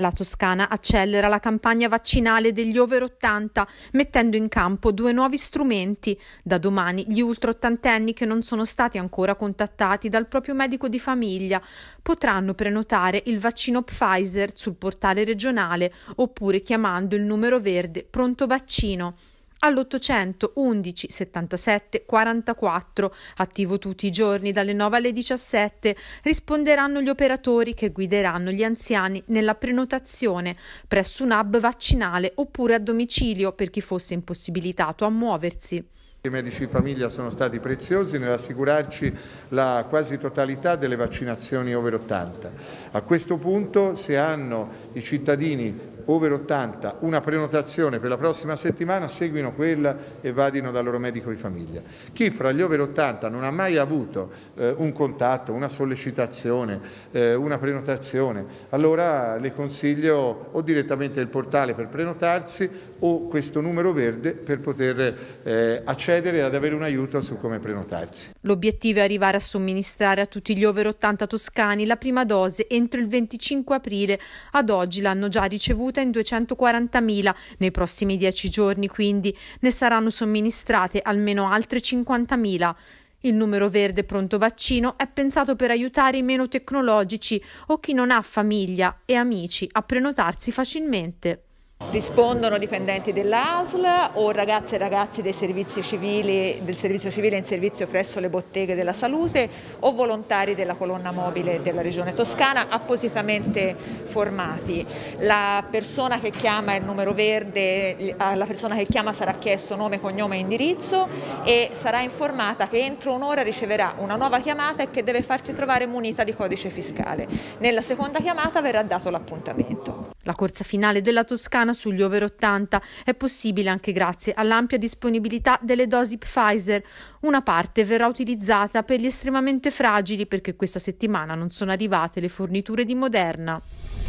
La Toscana accelera la campagna vaccinale degli over 80 mettendo in campo due nuovi strumenti. Da domani gli ultra ottantenni che non sono stati ancora contattati dal proprio medico di famiglia potranno prenotare il vaccino Pfizer sul portale regionale oppure chiamando il numero verde Pronto Vaccino all'811 11 77 44, attivo tutti i giorni dalle 9 alle 17, risponderanno gli operatori che guideranno gli anziani nella prenotazione presso un hub vaccinale oppure a domicilio per chi fosse impossibilitato a muoversi. I medici di famiglia sono stati preziosi nell'assicurarci la quasi totalità delle vaccinazioni over 80. A questo punto se hanno i cittadini over 80 una prenotazione per la prossima settimana, seguino quella e vadino dal loro medico di famiglia. Chi fra gli over 80 non ha mai avuto eh, un contatto, una sollecitazione, eh, una prenotazione, allora le consiglio o direttamente il portale per prenotarsi o questo numero verde per poter eh, accedere accedere e ad avere un aiuto su come prenotarsi. L'obiettivo è arrivare a somministrare a tutti gli over 80 toscani la prima dose entro il 25 aprile. Ad oggi l'hanno già ricevuta in 240.000. Nei prossimi 10 giorni, quindi, ne saranno somministrate almeno altre 50.000. Il numero verde pronto vaccino è pensato per aiutare i meno tecnologici o chi non ha famiglia e amici a prenotarsi facilmente. Rispondono dipendenti dell'ASL o ragazze e ragazzi dei servizi civili, del servizio civile in servizio presso le botteghe della salute o volontari della colonna mobile della regione toscana appositamente formati. La persona che chiama il numero verde, alla eh, persona che chiama sarà chiesto nome, cognome e indirizzo e sarà informata che entro un'ora riceverà una nuova chiamata e che deve farsi trovare munita di codice fiscale. Nella seconda chiamata verrà dato l'appuntamento. La corsa finale della Toscana sugli over 80 è possibile anche grazie all'ampia disponibilità delle dosi Pfizer. Una parte verrà utilizzata per gli estremamente fragili perché questa settimana non sono arrivate le forniture di Moderna.